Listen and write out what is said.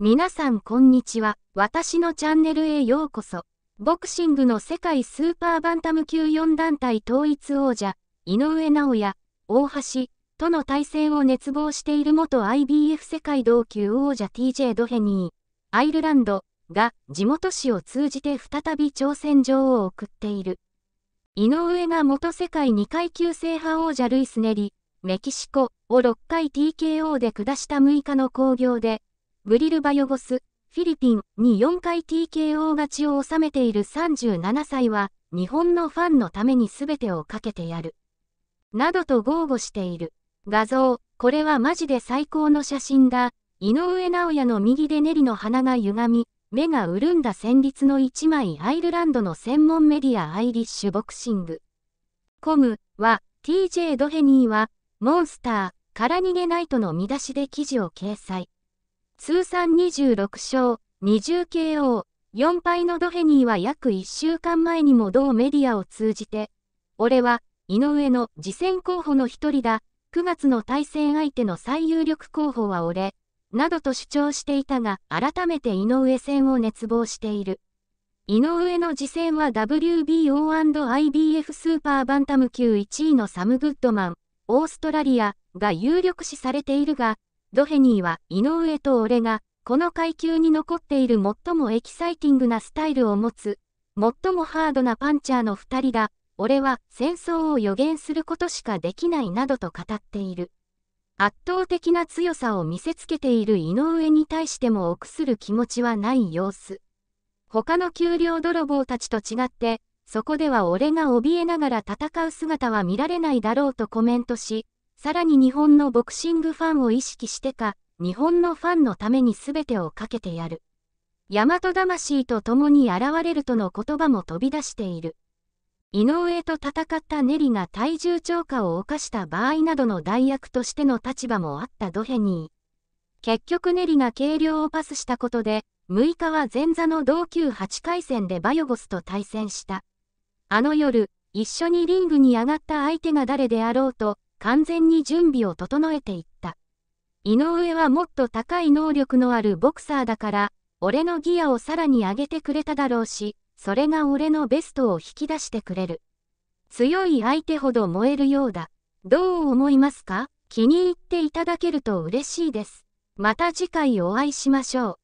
皆さんこんにちは。私のチャンネルへようこそ。ボクシングの世界スーパーバンタム級4団体統一王者、井上尚弥、大橋、との対戦を熱望している元 IBF 世界同級王者 TJ ドヘニー、アイルランド、が地元紙を通じて再び挑戦状を送っている。井上が元世界2階級制覇王者ルイスネリ、メキシコを6回 TKO で下した6日の興行で、ブリルバヨゴス、フィリピンに4回 TKO 勝ちを収めている37歳は、日本のファンのために全てをかけてやる。などと豪語している。画像、これはマジで最高の写真だ。井上尚弥の右でネリの鼻が歪み、目が潤んだ旋律の一枚アイルランドの専門メディアアイリッシュボクシング。コムは、TJ ドヘニーは、モンスター、から逃げないとの見出しで記事を掲載。通算26勝、20KO、4敗のドヘニーは約1週間前にも同メディアを通じて、俺は、井上の次戦候補の一人だ、9月の対戦相手の最有力候補は俺、などと主張していたが、改めて井上戦を熱望している。井上の次戦は WBO&IBF スーパーバンタム級1位のサム・グッドマン、オーストラリアが有力視されているが、ドヘニーは井上と俺が、この階級に残っている最もエキサイティングなスタイルを持つ、最もハードなパンチャーの2人だ、俺は戦争を予言することしかできないなどと語っている。圧倒的な強さを見せつけている井上に対しても臆する気持ちはない様子。他の給料泥棒たちと違って、そこでは俺が怯えながら戦う姿は見られないだろうとコメントし、さらに日本のボクシングファンを意識してか、日本のファンのために全てをかけてやる。大和魂と共に現れるとの言葉も飛び出している。井上と戦ったネリが体重超過を犯した場合などの代役としての立場もあったドヘニー。結局ネリが軽量をパスしたことで、6日は前座の同級8回戦でバヨゴスと対戦した。あの夜、一緒にリングに上がった相手が誰であろうと、完全に準備を整えていった。井上はもっと高い能力のあるボクサーだから、俺のギアをさらに上げてくれただろうし、それが俺のベストを引き出してくれる。強い相手ほど燃えるようだ。どう思いますか気に入っていただけると嬉しいです。また次回お会いしましょう。